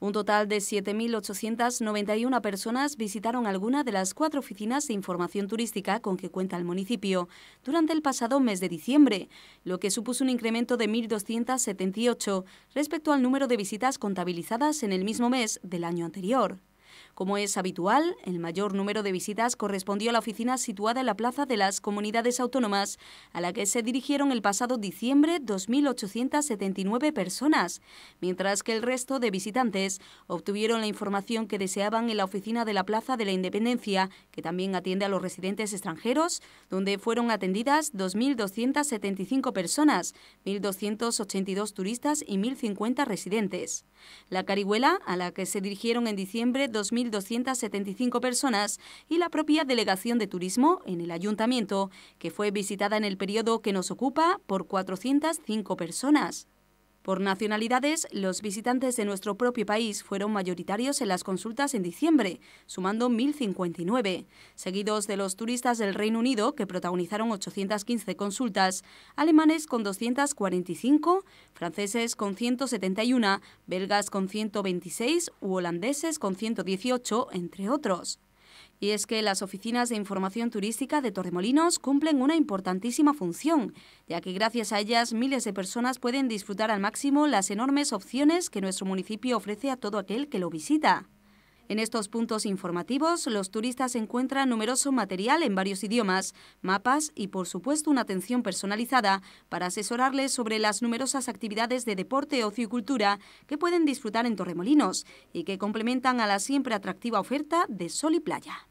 Un total de 7.891 personas visitaron alguna de las cuatro oficinas de información turística con que cuenta el municipio durante el pasado mes de diciembre, lo que supuso un incremento de 1.278 respecto al número de visitas contabilizadas en el mismo mes del año anterior. Como es habitual, el mayor número de visitas correspondió a la oficina situada en la Plaza de las Comunidades Autónomas, a la que se dirigieron el pasado diciembre 2.879 personas, mientras que el resto de visitantes obtuvieron la información que deseaban en la oficina de la Plaza de la Independencia, que también atiende a los residentes extranjeros, donde fueron atendidas 2.275 personas, 1.282 turistas y 1.050 residentes. La Carihuela, a la que se dirigieron en diciembre 2.275 personas y la propia Delegación de Turismo en el Ayuntamiento, que fue visitada en el periodo que nos ocupa por 405 personas. Por nacionalidades, los visitantes de nuestro propio país fueron mayoritarios en las consultas en diciembre, sumando 1.059, seguidos de los turistas del Reino Unido, que protagonizaron 815 consultas, alemanes con 245, franceses con 171, belgas con 126 u holandeses con 118, entre otros. Y es que las oficinas de información turística de Torremolinos cumplen una importantísima función, ya que gracias a ellas miles de personas pueden disfrutar al máximo las enormes opciones que nuestro municipio ofrece a todo aquel que lo visita. En estos puntos informativos, los turistas encuentran numeroso material en varios idiomas, mapas y, por supuesto, una atención personalizada para asesorarles sobre las numerosas actividades de deporte, ocio y cultura que pueden disfrutar en Torremolinos y que complementan a la siempre atractiva oferta de sol y playa.